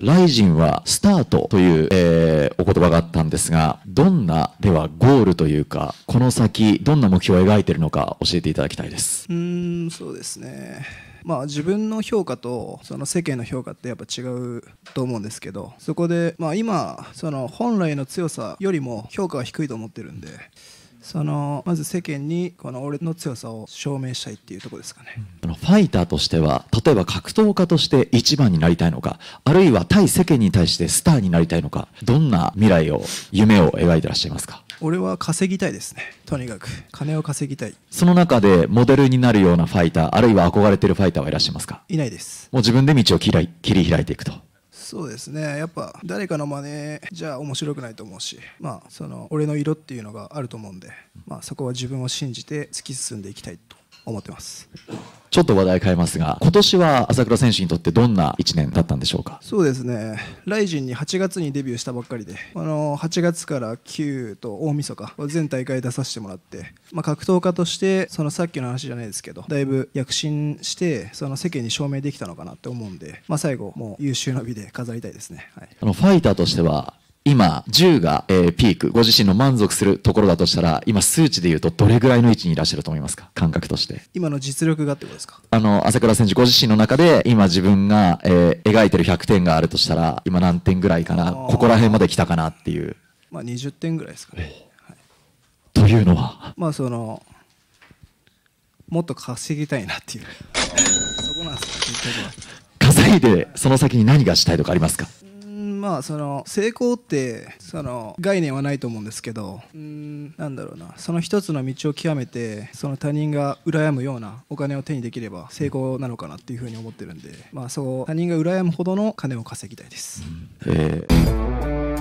ライジンはスタートという、えー、お言葉があったんですが、どんなではゴールというか、この先どんな目標を描いているのか教えていただきたいです。うん、そうですね。まあ、自分の評価とその世間の評価ってやっぱ違うと思うんですけどそこで、まあ、今その本来の強さよりも評価が低いと思ってるんで。そのまず世間にこの俺の強さを証明したいっていうとこですかね、うん、ファイターとしては例えば格闘家として一番になりたいのかあるいは対世間に対してスターになりたいのかどんな未来を夢を描いてらっしゃいますか俺は稼ぎたいですねとにかく金を稼ぎたいその中でモデルになるようなファイターあるいは憧れてるファイターはいらっしゃいますかいないですもう自分で道を切り開いていくとそうですねやっぱ誰かの真似じゃ面白くないと思うしまあその俺の色っていうのがあると思うんで、まあ、そこは自分を信じて突き進んでいきたいと思ってますちょっと話題変えますが今年は朝倉選手にとってどんな1年だったんでしょうかそうですねライジンに8月にデビューしたばっかりであの8月から9と大晦日全大会出させてもらって、まあ、格闘家としてそのさっきの話じゃないですけどだいぶ躍進してその世間に証明できたのかなって思うんで、まあ、最後もう優秀な美で飾りたいですね、はい、あのファイターとしては今10が、えピークご自身の満足するところだとしたら今数値でいうとどれぐらいの位置にいらっしゃると思いますか感覚として今の実力がってことですかあの朝倉選手ご自身の中で今自分が、えー、描いてる100点があるとしたら今何点ぐらいかなここら辺まで来たかなっていうまあ20点ぐらいですかね、はい、というのはまあそのもっと稼ぎたいなっていうそこなんです稼いでその先に何がしたいとかありますかまあその成功ってその概念はないと思うんですけどうんなんだろうなその一つの道を極めてその他人が羨むようなお金を手にできれば成功なのかなっていうふうに思ってるんでまあそう他人が羨むほどの金を稼ぎたいです。えー